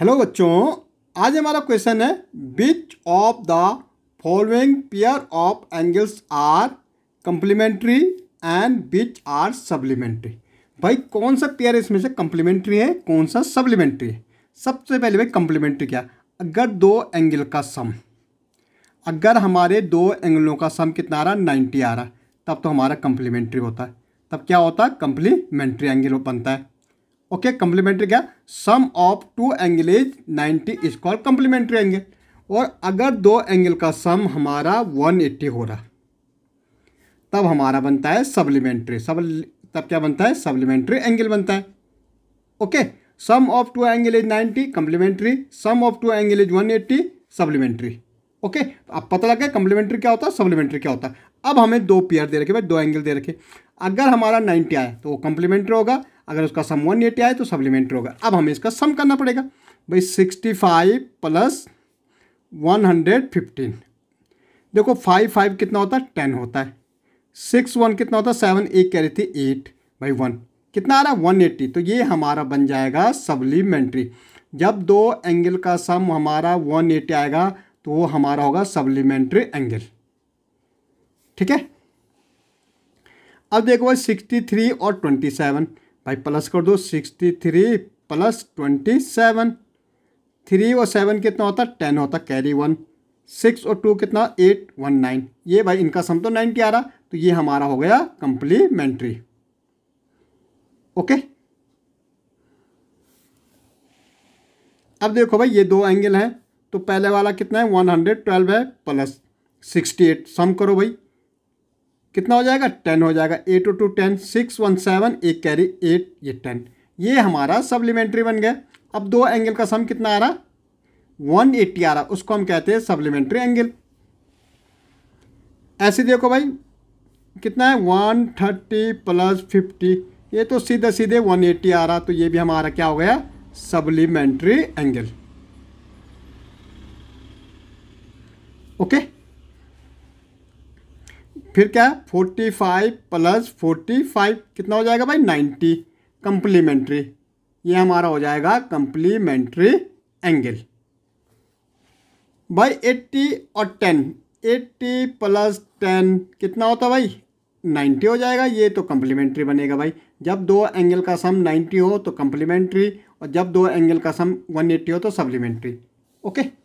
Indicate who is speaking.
Speaker 1: Hello बच्चों आज हमारा क्वेश्चन है which of the following pair of angles are complementary and which are supplementary भाई कौन सा पेयर इसमें से कम्प्लीमेंट्री है कौन सा सप्लीमेंट्री है सबसे पहले भाई कम्प्लीमेंट्री क्या अगर दो एंगल का सम अगर हमारे दो एंगलों का सम कितना आ रहा नाइन्टी आ रहा तब तो हमारा कम्प्लीमेंट्री होता है तब क्या होता है कम्प्लीमेंट्री एंगल बनता है ओके कम्प्लीमेंट्री क्या sum of two is ninety is call complementary angle और अगर दो एंगल का सम हमारा 180 हो रहा तब हमारा बनता है सप्लीमेंट्री सब तब क्या बनता है सप्लीमेंट्री एंगल बनता है okay sum of two angle is 90 complementary sum of two angle is 180 supplementary okay अब पता लगा कम्प्लीमेंट्री क्या होता है सप्लीमेंट्री क्या होता है अब हमें दो पेयर दे रखे भाई दो एंगल दे रखे अगर हमारा 90 आया तो वो कम्प्लीमेंट्री होगा अगर उसका सम वन एटी आए तो सप्लीमेंट्री होगा अब हमें इसका सम करना पड़ेगा भाई sixty five plus one hundred fifteen देखो फाइव फाइव कितना होता है टेन होता है सिक्स वन कितना होता है सेवन एक कह रही थी एट भाई वन कितना आ रहा है वन एट्टी तो ये हमारा बन जाएगा सप्लीमेंट्री जब दो एंगल का सम हमारा वन एटी आएगा तो वो हमारा होगा सप्लीमेंट्री एंगल ठीक है अब देखो भाई सिक्सटी थ्री और ट्वेंटी सेवन भाई प्लस कर दो sixty three plus twenty seven three और सेवन कितना होता टेन होता कैरी वन सिक्स और टू कितना एट वन नाइन ये भाई इनका सम तो नाइनटी आ रहा तो ये हमारा हो गया कंप्लीमेंट्री ओके अब देखो भाई ये दो एंगल हैं तो पहले वाला कितना है वन हंड्रेड ट्वेल्व है प्लस सिक्सटी एट सम करो भाई कितना हो जाएगा टेन हो जाएगा a two ten six one seven एक कैरी एट ये टेन ये हमारा सप्लीमेंट्री बन गया अब दो एंगल का सम कितना आ रहा वन एट्टी आ रहा उसको हम कहते हैं सप्लीमेंट्री एंगल ऐसे देखो भाई कितना है वन थर्टी प्लस फिफ्टी ये तो सीधे सीधे वन एट्टी आ रहा तो ये भी हमारा क्या हो गया सप्लीमेंट्री एंगल ओके okay? फिर क्या है forty five plus forty five कितना हो जाएगा भाई नाइन्टी कंप्लीमेंट्री ये हमारा हो जाएगा कंप्लीमेंट्री एंगल भाई एट्टी और टेन एट्टी प्लस टेन कितना होता भाई नाइन्टी हो जाएगा ये तो कम्प्लीमेंट्री बनेगा भाई जब दो एंगल का सम नाइन्टी हो तो कम्प्लीमेंट्री और जब दो एंगल का सम वन एट्टी हो तो सप्लीमेंट्री ओके